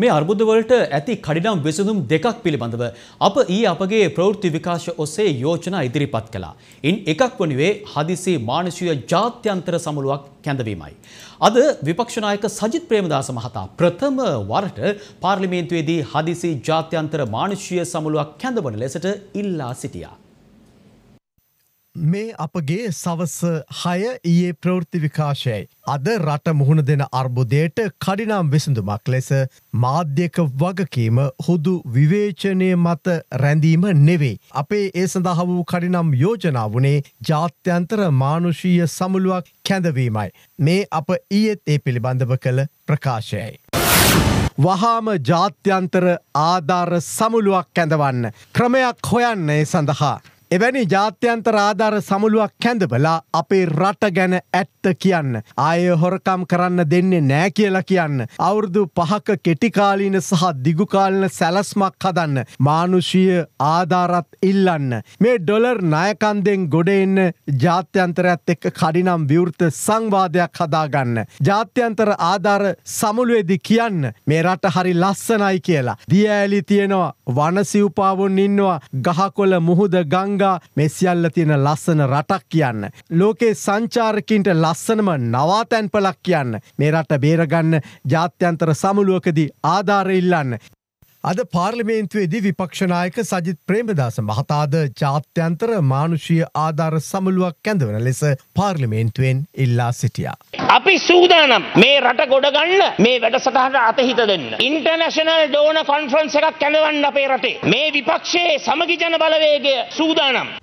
මේ අර්බුදවලට ඇති කඩිනම් විසඳුම් දෙකක් පිළිබඳව අප ඊ අපගේ ප්‍රවෘත්ති විකාශ ඔස්සේ යෝජනා ඉදිරිපත් කළා. ඉන් එකක් වනුවේ හදිසි මානුෂීය ජාත්‍යන්තර සමුළුවක් කැඳවීමයි. අද විපක්ෂ නායක සජිත් ප්‍රේමදාස මහතා ප්‍රථම වරට පාර්ලිමේන්තුවේදී හදිසි ජාත්‍යන්තර මානුෂීය සමුළුවක් කැඳවන ලෙසට ඉල්ලා සිටියා. මේ අපගේ සවස හය ඊයේ ප්‍රවෘත්ති විකාශයයි. අද රට මුහුණ දෙන අර්බුදයට කඩිනම් විසඳුමක් ලෙස මාධ්‍යක වගකීම හුදු විවේචනය මත රැඳීම නෙවෙයි. අපේ ඒ සඳහා වූ කඩිනම් යෝජනා වනේ ජාත්‍යන්තර මානුෂීය සමුළුවක් කැඳවීමයි. මේ අප ඊයේත් ඒ පිළිබඳව කළ ප්‍රකාශයයි. වහාම ජාත්‍යන්තර ආධාර සමුළුවක් කැඳවන්න. ක්‍රමයක් හොයන්නේ සඳහා. එවැනි ජාත්‍යන්තර ආධාර සමුළුවක් කැඳබලා අපේ රට ගැන ඇත්ත කියන්න. ආය හොරකම් කරන්න දෙන්නේ නෑ කියලා කියන්න. අවුරුදු පහක කෙටිකාලීන සහ දිගුකාලන සැලස්මක් හදන්න. මානුෂීය ආධාරත් ඉල්ලන්න. මේ ඩොලර් නයකන්දෙන් ගොඩ එන්න ජාත්‍යන්තරයත් එක්ක කඩිනම් විවෘත සංවාදයක් හදාගන්න. ජාත්‍යන්තර ආධාර සමුළුවේදි කියන්න මේ රට හරි ලස්සනයි කියලා. දිය ඇලි තියෙනවා වනසිව්පාවුන් ඉන්නවා ගහකොල මුහුද ගංග හංගා මේ සියල්ල තියෙන ලස්සන රටක් කියන්න. ලෝකේ සංචාරකින්ට ලස්සනම නවාතැන්පලක් කියන්න. මේ රට බේරගන්න ජාත්‍යන්තර සමුළුවකදී ආධාරඉල්ලන්න. අද පාර්ලිමේන්තුවේදී විපක්ෂනායක සජිත් ප්‍රේමදාස මහතාද ජාත්‍යන්තර මානුෂීය ආධාර සමුළුවක් කැඳවන ලෙස පාර්ලිමේන්තුවෙන් ඉල්ලා සිටියා. අපි සූදානම් මේ රට ගොඩගන්න මේ වැඩසටහට අතහිත දෙන්න. ඉන්ටර්නැෂනල් ඩෝන කොන්ෆරන්ස් එකක් කැඳවන්න අපේ රටේ. මේ විපක්ෂයේ සමගි ජන බලවේගය සූදානම්.